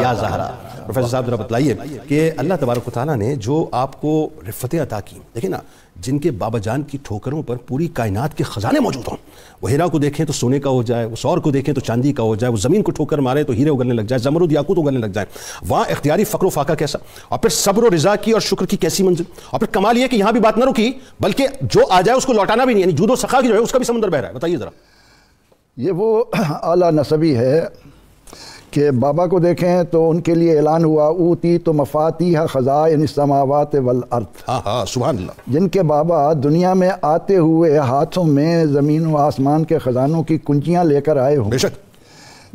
या जहरा प्रोफेसर साहब जरा बताइए कि अल्लाह तबारक ताली ने जो आपको रिफतें अदा की देखिए ना जिनके बाबा जान की ठोकरों पर पूरी कायनात के ख़जाने मौजूद हों वो हीरा को देखें तो सोने का हो जाए उस और को देखें तो चांदी का हो जाए वो ज़मीन को ठोकर मारे तो हीरे उगलने लग जाए जमरुद याकूत उगलने लग जाए वहाँ इख्तियारी फ़क्र फाका कैसा और फिर सब्र रज़ा की और शुक्र की कैसी मंजिल और फिर कमाल यह कि यहाँ भी बात न रुकी बल्कि जो आ जाए उसको लौटाना भी नहीं यानी जूदो सखा की जो है उसका भी समुद्र बह रहा है बताइए ज़रा ये वो आला नसबी है कि बाबा को देखें तो उनके लिए ऐलान हुआ ऊती तो मफाती है इन समावत वल अर्थ हाँ, हाँ सुबह जिनके बाबा दुनिया में आते हुए हाथों में ज़मीन व आसमान के ख़जानों की कुंजियाँ लेकर आए हों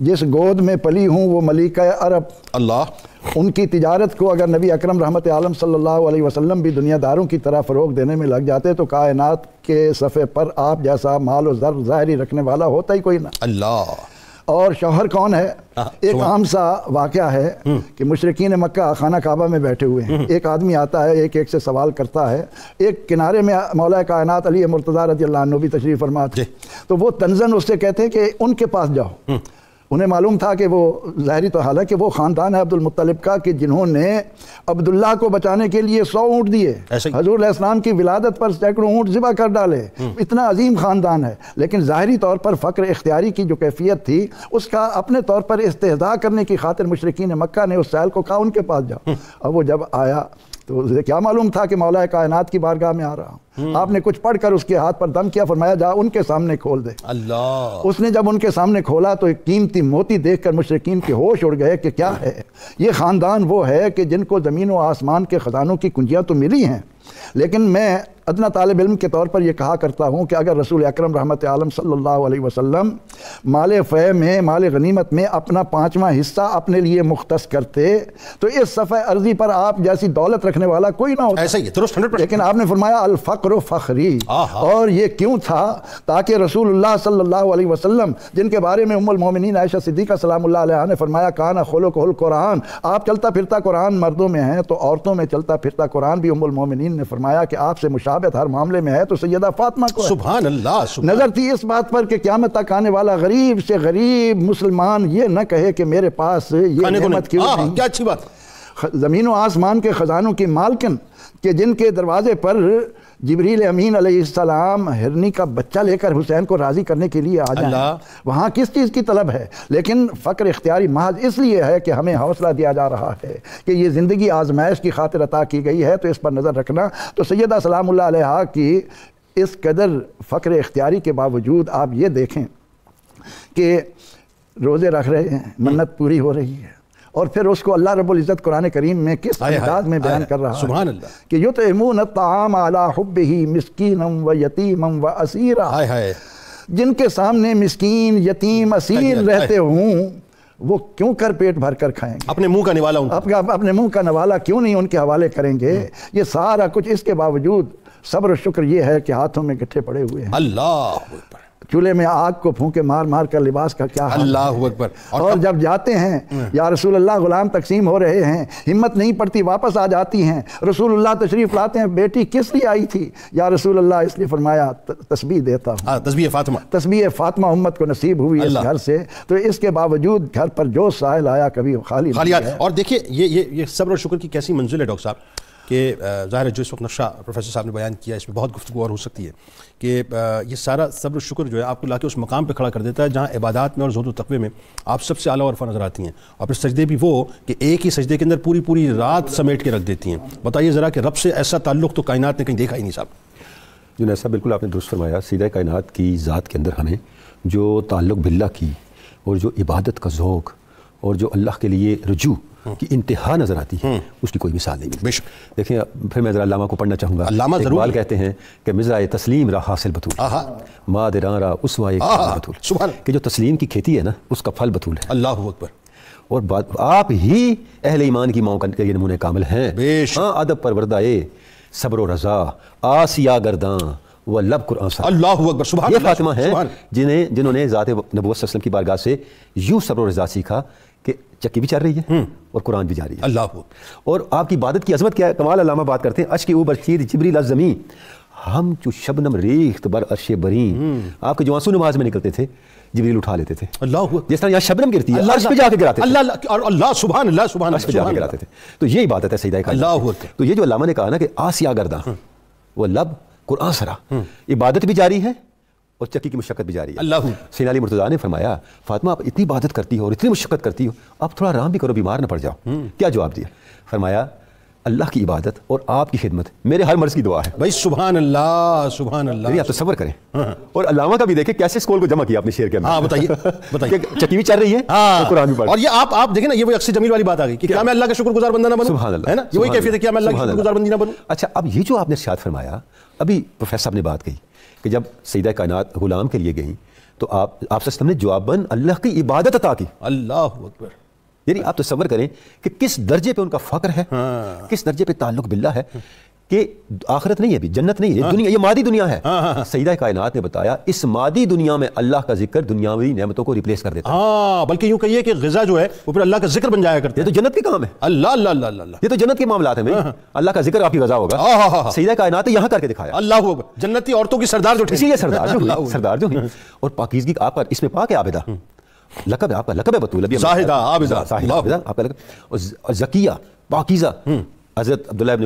जिस गोद में पली हूँ वो मलिका अरब अल्लाह उनकी तिजारत को अगर नबी अकरम रहमत आलम सल्लल्लाहु अलैहि वसल्लम भी दुनियादारों की तरह फ़रोग देने में लग जाते तो कायनात के सफ़े पर आप जैसा माल और ज़र ज़ाहरी रखने वाला होता ही कोई ना अल्लाह और शौहर कौन है आ, हाँ, एक आम सा वाक़ है हम्म। कि मशरकिन मक्का खाना काबा में बैठे हुए हैं हम्म। एक आदमी आता है एक एक से सवाल करता है एक किनारे में मौला कायनात अली मुर्तज़ा रजील्ला भी तशरीफ़ फरमाते तो वो तंजन उससे कहते हैं कि उनके पास जाओ हम्म। उन्हें मालूम था कि वो ज़ाहरी तो हालांकि वो ख़ानदान है अब्दुलमतलब का कि जिन्होंने अब्दुल्ला को बचाने के लिए सौ ऊँट दिए हजूर इस्लाम की विलादत पर सैकड़ों ऊँट ज़िबा कर डाले हम्म। इतना अजीम ख़ानदान है लेकिन ज़ाहरी तौर पर फ़क्र इख्तियारी की जो कैफियत थी उसका अपने तौर पर इस्तेदा करने की खातिर मशरकिन मक्का ने उस सैल को कहा उनके पास जाओ हम्म। अब वो जब आया तो क्या मालूम था कि मौलाए कायनात की बारगाह में आ रहा हूँ हम्म। आपने कुछ पढ़ कर उसके हाथ पर दम किया फरमाया जा उनके सामने खोल दे अल्लाह उसने जब उनके सामने खोला तो एक कीमती मोती देख कर मुशरकिन के होश उड़ गए कि क्या है ये ख़ानदान वो है कि जिनको ज़मीन व आसमान के ख़जानों की कुंजियाँ तो मिली हैं लेकिन मैं अदना तालब इम के तौर पर यह कहा करता हूँ कि अगर रसूल अक्रम रहमत आलम सल्लल्लाहु अलैहि वसल्लम माल फ़ह में माल गनीमत में अपना पाँचवा हिस्सा अपने लिए मुख्त करते तो इस सफ़े अर्जी पर आप जैसी दौलत रखने वाला कोई ना हो ऐसा ही दुरुस्त हंड्रेड लेकिन आपने फरमाया अलफ़्र फ़खरी और ये क्यों था ताकि रसूल सल्ला वसम जिनके बारे में उमल मोमिन आयशा सिद्दीक़ा सलाम ने फरमाया काना खोलो कोहल कुरान आप चलता फिरता कुरान मर्दों में हैं तो औरतों में चलता फिरता कुरान भी उमल मोमिन मुफसरीन ने फरमाया कि आपसे मुशाबत हर मामले में है तो सैदा फातमा को सुबह नज़र थी इस बात पर कि क्या तक आने वाला गरीब से गरीब मुसलमान ये न कहे कि मेरे पास ये क्यों क्या अच्छी बात ज़मीन व आसमान के ख़जानों की मालकिन के जिनके दरवाज़े पर जबरील अमीन अलैहिस्सलाम हिरनी का बच्चा लेकर हुसैन को राज़ी करने के लिए आ जाए वहाँ किस चीज़ की तलब है लेकिन फ़क्र इख्तियारी महज इसलिए है कि हमें हौसला दिया जा रहा है कि ये ज़िंदगी आजमाइश की खातिर अता की गई है तो इस पर नज़र रखना तो सैदा सलाम की इस कदर फ़क्र इख्तियारी के बावजूद आप ये देखें कि रोज़े रख रहे हैं मन्नत पूरी हो रही है और फिर उसको अल्लाह रब्बुल इज़्ज़त कुरान करीम में किस अंदाज में बयान कर रहा सुभान है अल्लाह कि युतमून ताम अला हुब्बिही मिस्कीनम व यतीमम व असीरा हाय हाय जिनके सामने मिस्कीन यतीम असीर रहते हों वो क्यों कर पेट भर कर खाएंगे अपने मुंह का निवाला उनका अपने अपने मुंह का निवाला क्यों नहीं उनके हवाले करेंगे हम्म। ये सारा कुछ इसके बावजूद सब्र शुक्र ये है कि हाथों में गट्ठे पड़े हुए हैं अल्लाह चूल्हे में आग को फूके मार मार कर लिबास का क्या अल्लाह अकबर और, जब जाते हैं या रसूल अल्लाह गुलाम तकसीम हो रहे हैं हिम्मत नहीं पड़ती वापस आ जाती हैं अल्लाह तशरीफ़ लाते हैं बेटी किस लिए आई थी या रसूल अल्लाह इसलिए फरमाया तस्बी देता हूँ हाँ, तस्बी फ़ातिमा तस्बी फ़ातिमा उम्मत को नसीब हुई इस घर से तो इसके बावजूद घर पर जो साहल आया कभी खाली और देखिए ये ये ये सब्र शुक्र की कैसी मंजिल है डॉक्टर साहब कि ज़ाहिर जो इस वक्त नक्शा प्रोफेसर साहब ने बयान किया इसमें बहुत गुफ्तु और हो सकती है कि ये सारा सब्र शुक्र जो है आपको ला के उस मकाम पर खड़ा कर देता है जहाँ इबादत में और जोर तकबे में आप सबसे अला और नज़र आती हैं और फिर सजदे भी वो कि एक ही सजदे के अंदर पूरी पूरी रात समेट के रख देती हैं बताइए ज़रा कि रब से ऐसा ताल्लुक तो कायनात ने कहीं देखा ही नहीं साहब जो ऐसा बिल्कुल आपने दुरुस्त फरमाया सीधा कायनात की ज़ात के अंदर हमें जो ताल्लुक बिल्ला की और जो इबादत का ओक़ और जो अल्लाह के लिए रजू की इंतहा नज़र आती है हम्म। उसकी कोई मिसाल नहीं मिलती देखिए फिर मैं जरा को पढ़ना चाहूंगा जरूर कहते हैं कि मिज़रा तस्लीम रहा हासिल बतूल मादरा रा उस बतूल कि जो तस्लीम की खेती है ना उसका फल बतूल है अल्लाह अकबर और बात आप ही अहले ईमान की माओ का ये नमूने कामिल हैं हाँ अदब पर परवरदाए सब्र रज़ा आसिया गर्दा व लब कुरान अल्लाह अकबर सुबह ये फातिमा है जिन्हें जिन्होंने ज़ात नबूसम की बारगाह से यूँ सब्र रज़ा सीखा कि चक्की भी चल रही है हम्म। और कुरान भी जा रही है अल्लाह और आपकी इबादत की अजमत क्या है कमाल अलामा बात करते हैं अश की ऊबर चीर जिबरी लफ्जमी हम जो शबनम रेख्त तो बर अरश बरी हम्म। आपके जो आंसू नमाज में निकलते थे जबरील उठा लेते थे अल्लाह जिस तरह यहाँ शबनम गिरती है अल्लाह जाके गिराते अल्लाह और अल्लाह सुबह अल्लाह सुबह पे जाके गिराते थे तो ये इबादत है सही अल्लाह तो ये जो अलामा ने कहा ना कि आसिया गर्दा हम्म। वो लब कुरान सरा इबादत भी जारी है और चक्की की मशक्क़त भी जारी है अल्लाह सैन अली मुर्तज़ा ने फरमाया फातिमा आप इतनी इबादत करती हो और इतनी मशक्क़त करती हो आप थोड़ा आराम भी करो बीमार ना पड़ जाओ हम्म। क्या जवाब दिया फरमाया अल्लाह की इबादत और आपकी खिदमत मेरे हर मर्ज़ की दुआ है भाई सुबह अल्लाह सुबह अल्लाह आप तो सबर करें हाँ। और अलामा का भी देखें कैसे स्कूल को जमा किया आपने शेयर किया हाँ, बताइए बताइए चकी भी चल रही है हाँ। कुरान भी और ये आप आप देखें ना ये वो अक्सर जमील वाली बात आ गई कि क्या मैं अल्लाह का शुक्रगुजार बंदा ना बनूं सुबह है ना ये वही कैफियत है क्या मैं अल्लाह का शुक्रगुजार बंदी ना बनू अच्छा अब ये जो आपने शायद फरमाया अभी प्रोफेसर साहब ने बात कही कि जब सईद कायनात गुलाम के लिए गई तो आप आप ने जवाबन अल्लाह की इबादत अता की अल्लाह अकबर यानी आप तस्वर करें कि किस दर्जे पे उनका फ़ख्र है हाँ। किस दर्जे पे ताल्लुक बिल्ला है कि आखिरत नहीं है अभी जन्नत नहीं है हाँ। दुनिया ये मादी दुनिया है हाँ, हाँ, सईदा कायनात ने बताया इस मादी दुनिया में अल्लाह का जिक्र दुनियावी नेमतों को रिप्लेस कर देता हाँ बल्कि यूं कहिए कि गजा जो है वो फिर अल्लाह का जिक्र बन जाया करते ये तो जन्नत के काम है अल्लाह अल्लाह अल्लाह अल्लाह ये तो जन्नत के मामला है अल्लाह का जिक्र आपकी गजा होगा सईदा कायनात यहाँ करके दिखाया अल्लाह होगा जन्नती औरतों की सरदार जो ठीक है सरदार जो सरदार जो और पाकिजगी आप इसमें पा के आबेदा हम्म। लकब है आपका लकब है बतूल अभी आपका लकब और जकिया पाकिजा हम्म। हजरत अब्दुल्ला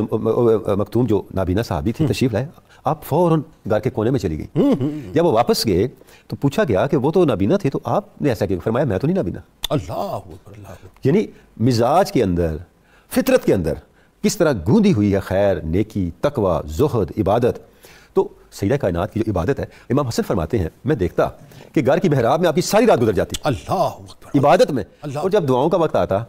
मखतूम जो नाबीना साहबी थे हम्म। तशीफ लाए आप फ़ौर घर के कोने में चली गई हम्म, हम्म, जब वो वापस गए तो पूछा गया कि वो तो नाबीना थे तो आपने ऐसा क्यों फरमाया मैं तो नहीं नाबीना अल्लाह यानी मिजाज के अंदर फितरत के अंदर किस तरह गूंदी हुई है खैर नेकी तकवा जहद इबादत तो सैदा कायनात की जो इबादत है इमाम हसन फरमाते हैं मैं देखता कि घर की मेहराब में आपकी सारी रात गुजर जाती अल्लाह इबादत में और जब दुआओं का वक्त आता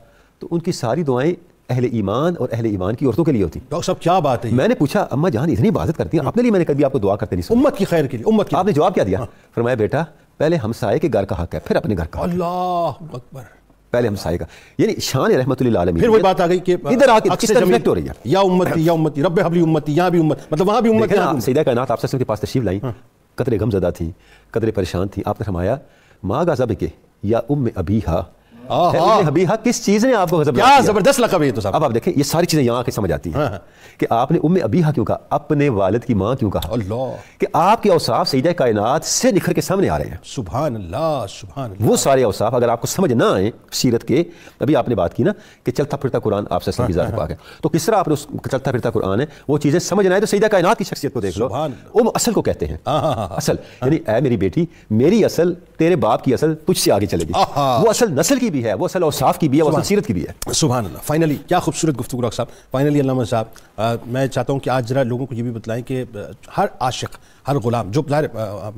तो उनकी सारी दुआएं अहल ईमान और अहल ईमान की औरतों के लिए होती डॉक्टर साहब क्या बात है मैंने पूछा अम्मा जान इतनी इबादत करती है अपने लिए मैंने कभी आपको दुआ करते नहीं उम्मत की खैर के लिए उम्मत आपने जवाब क्या दिया हाँ। फरमाया बेटा पहले हमसाए के घर का हक है फिर अपने घर का अल्लाह अकबर पहले हमसाए का यानी शान रहमत फिर वही बात आ गई कि इधर आके किस तरह रिफ्लेक्ट हो रही है या उम्मती या उम्मती रब हबली उम्मती यहाँ भी उम्मत मतलब वहाँ भी उम्मत आप सैदा कायनात आप सबके पास तशरीफ लाई हाँ। कतरे गमजदा थी कतरे परेशान थी आपने फरमाया माँ गाजा बिके या उम अभी हा हबीहा किस चीज ने आपको क्या जबरदस्त लकब ये तो साहब अब आप देखें ये सारी चीजें यहाँ आके समझ आती है हाँ, हाँ। कि आपने उम्मे अभी हा क्यों कहा अपने वालद की माँ क्यों कहा कि आपके अवसाफ सईद कायनात से निखर के सामने आ रहे हैं सुबह सुबह वो सारे अवसाफ अगर आपको समझ ना आए सीरत के अभी आपने बात की ना कि चलता फिरता कुरान आपसे की जात पाक है तो किस तरह आपने उस चलता फिरता कुरान है वो चीजें समझ ना आए तो सईदा कायनात की शख्सियत को देख लो उम असल को कहते हैं हाँ, असल यानी ए मेरी बेटी मेरी असल तेरे बाप की असल तुझसे आगे चलेगी वो असल नस्ल की भी है वो सल औसाफ की भी है वो सीरत की भी है सुबह अल्लाह फाइनली क्या खूबसूरत गुफ्तु रख साहब फाइनली अलामा साहब मैं चाहता हूँ कि आज ज़रा लोगों को ये भी बताएं कि हर आशिक हर गुलाम जो जाहिर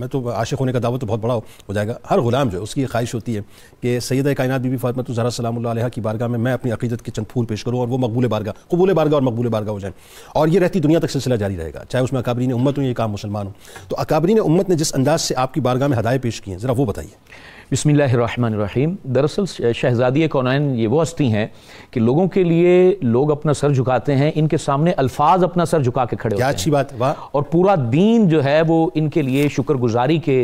मैं तो आशिक होने का दावा तो बहुत बड़ा हो जाएगा हर गुलाम जो है उसकी ख्वाहिश होती है कि सैद कायनत बीबी फातमा तो ज़रा सलाम की बारगाह में मैं अपनी अकीदत के चंद फूल पेश करूँ और वो मकबूल बारगा कबूल बारगा और मकबूल बारगा हो जाए और ये रहती दुनिया तक सिलसिला जारी रहेगा चाहे उसमें अकाबरीन उम्मत हो या काम मुसलमान हो तो अकाबरीन उम्मत ने जिस अंदाज से आपकी बारगाह में हदाय पेश की हैं ज़रा वो बताइए बिसमीम दरअसल शहज़ादी कौनैन ये वो हस्ती हैं कि लोगों के लिए लोग अपना सर झुकाते हैं इनके सामने अल्फाज अपना सर झुका के खड़े होते हैं अच्छी बात वाह और पूरा दीन जो है वो इनके लिए शुक्रगुजारी के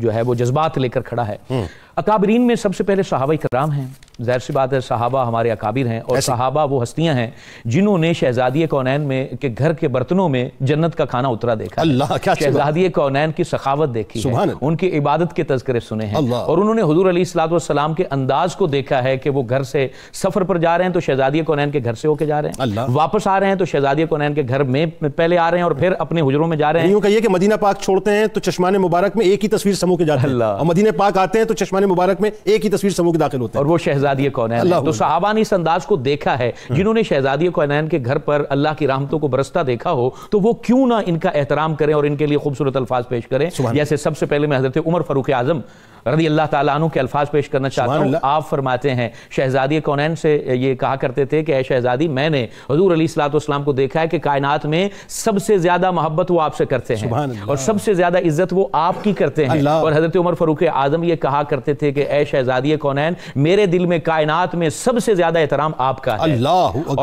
जो है वो जज्बात लेकर खड़ा है हम्म। अकाबरीन में सबसे पहले सहावा कराम हैं जहर सी बात है साहबा हमारे अकाबिर हैं और साहबा वो हस्तियां हैं जिन्होंने शहजादी कौनैन में के घर के बर्तनों में जन्नत का खाना उतरा देखा अल्लाह क्या शहजादी कौनैन की सखावत देखी है उनकी इबादत के तस्करे सुने हैं और उन्होंने हजूर अलीसलाम के अंदाज को देखा है कि वो घर से सफर पर जा रहे हैं तो शहजादी कौनैन के घर से होकर जा रहे हैं वापस आ रहे हैं तो शहजादी कौनैन के घर में पहले आ रहे हैं और फिर अपने हजरों में जा रहे हैं कहिए कि मदीना पाक छोड़ते हैं तो चश्मान मुबारक में एक ही तस्वीर समूह के रहे हैं मदीना पाक आते हैं तो चश्मान मुबारक में एक ही तस्वीर समूह के दाखिल होते हैं और वो शहजाद शहजादी कौनैन तो साहबा ने इस अंदाज को देखा है हाँ। जिन्होंने शहजादी कौनैन के घर पर अल्लाह की रामतों को बरसता देखा हो तो वो क्यों ना इनका एहतराम करें और इनके लिए खूबसूरत अल्फाज पेश करें जैसे सबसे पहले मैं हजरत उमर फरूक आजम रदी अल्लाह तु के अल्फाज पेश करना चाहता हूँ आप फरमाते हैं शहजादी कौनैन से ये कहा करते थे कि शहजादी मैंने हजूर अली सलाम को देखा है कि कायनात में सबसे ज्यादा मोहब्बत वो आपसे करते हैं और सबसे ज्यादा इज्जत वो आपकी करते हैं और हजरत उमर फरूक आजम ये कहा करते थे कि ए शहजादी कौनैन मेरे दिल में कायनात में सबसे ज्यादा एहतराम आपका है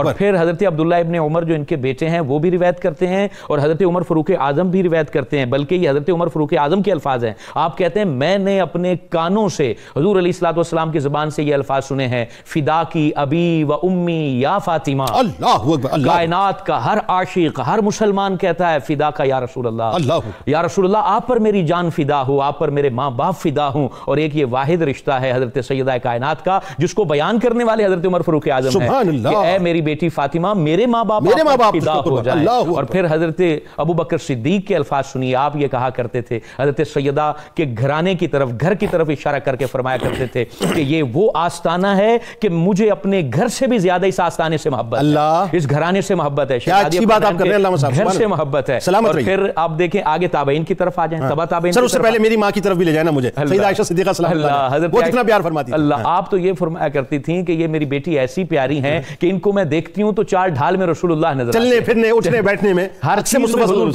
और फिर हजरत अब्दुल्ला इबन उमर जो इनके बेटे हैं वो भी रिवायत करते हैं और हजरत उमर फरूक आजम भी रिवायत करते हैं बल्कि ये हजरत उमर फरूक आजम के अल्फाज हैं आप कहते हैं मैंने अपने अपने कानों से हजूर अली सलाम की जबान से ये अल्फाज सुने हैं फिदा की अबी व उम्मी या फातिमा अल्लाह कायनात का हर आशिक हर मुसलमान कहता है फिदा का या रसूल अल्लाह या रसूल आप पर मेरी जान फिदा हो आप पर मेरे माँ बाप फिदा हूँ और एक ये वाहिद रिश्ता है हजरत सैदा कायनात का जिसको बयान करने वाले हजरत उमर फरूक आजम है मेरी बेटी फातिमा मेरे माँ बाप मेरे माँ बाप फिदा हो जाए और फिर हजरत अबू बकर सिद्दीक के अल्फाज सुनिए आप ये कहा करते थे हजरत सैदा के घराने की तरफ घर की तरफ इशारा करके फरमाया करते थे कि ये वो आस्ताना है कि मुझे अपने घर से भी ज्यादा इस आस्ताने से मोहब्बत अल्लाह इस घराने से मोहब्बत है घर से मोहब्बत है और फिर आप देखें आगे ताबेन की तरफ आ जाए हाँ। तबा ताबेन सर उससे पहले मेरी माँ की तरफ भी ले जाए ना मुझे प्यार फरमाती अल्लाह हाँ। आप तो ये फरमाया करती थी कि ये मेरी बेटी ऐसी प्यारी है हाँ। कि इनको मैं देखती हूँ तो चार ढाल में रसूलुल्लाह नजर चलने फिरने उठने बैठने में हर से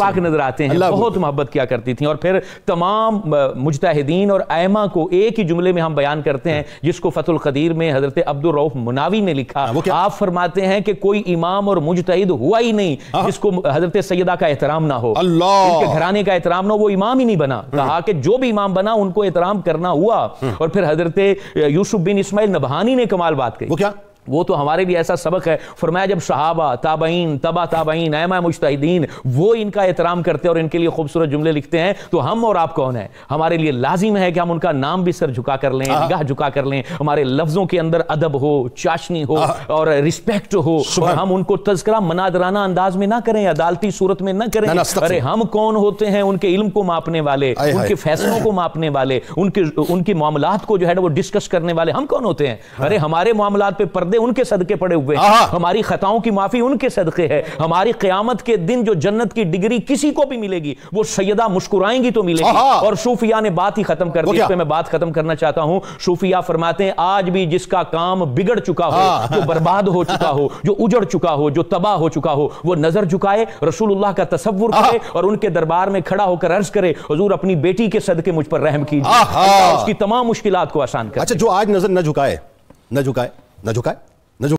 पाक नजर आते हैं बहुत मोहब्बत किया करती थी और फिर तमाम मुजतहदीन और आयम रहमा को एक ही जुमले में हम बयान करते हैं जिसको फतुल कदीर में हजरत अब्दुल रऊफ मुनावी ने लिखा हाँ, आप फरमाते हैं कि कोई इमाम और मुजतहिद हुआ ही नहीं हाँ। जिसको हजरत सैदा का एहतराम ना हो अल्लाह घराने का एहतराम ना हो वो इमाम ही नहीं बना हम्म। कहा कि जो भी इमाम बना उनको एहतराम करना हुआ हम्म। और फिर हजरत यूसुफ बिन इसमाइल नबहानी ने कमाल बात कही वो क्या वो तो हमारे लिए ऐसा सबक है फरमाया जब शहाबा ताबईन तबा ताबईन ऐमा मुश्तिदीन वो इनका एहतराम करते हैं और इनके लिए खूबसूरत जुमले लिखते हैं तो हम और आप कौन है हमारे लिए लाजिम है कि हम उनका नाम भी सर झुका कर लें हाँ। निगाह झुका कर लें हमारे लफ्ज़ों के अंदर अदब हो चाशनी हो हाँ। और रिस्पेक्ट हो और हम उनको तस्करा मनादराना अंदाज में ना करें अदालती सूरत में ना करें अरे हम कौन होते हैं उनके इल्म को मापने वाले उनके फैसलों को मापने वाले उनके उनके मामला को जो है वो डिस्कस करने वाले हम कौन होते हैं हाँ। अरे हमारे मामला पे पर्दा पर्दे उनके सदके पड़े हुए हमारी खताओं की माफी उनके सदके है हमारी क्यामत के दिन जो जन्नत की डिग्री किसी को भी मिलेगी वो सैदा मुस्कुराएंगी तो मिलेगी और सूफिया ने बात ही खत्म कर दी इस पे मैं बात खत्म करना चाहता हूं सूफिया फरमाते हैं आज भी जिसका काम बिगड़ चुका हो हाँ। जो बर्बाद हो चुका हो जो उजड़ चुका हो जो तबाह हो चुका हो वो नजर झुकाए रसूलुल्लाह का तस्वुर करे और उनके दरबार में खड़ा होकर अर्ज करे हजूर अपनी बेटी के सदके मुझ पर रहम कीजिए उसकी तमाम मुश्किल को आसान कर अच्छा जो आज नजर न झुकाए न झुकाए न झुकाए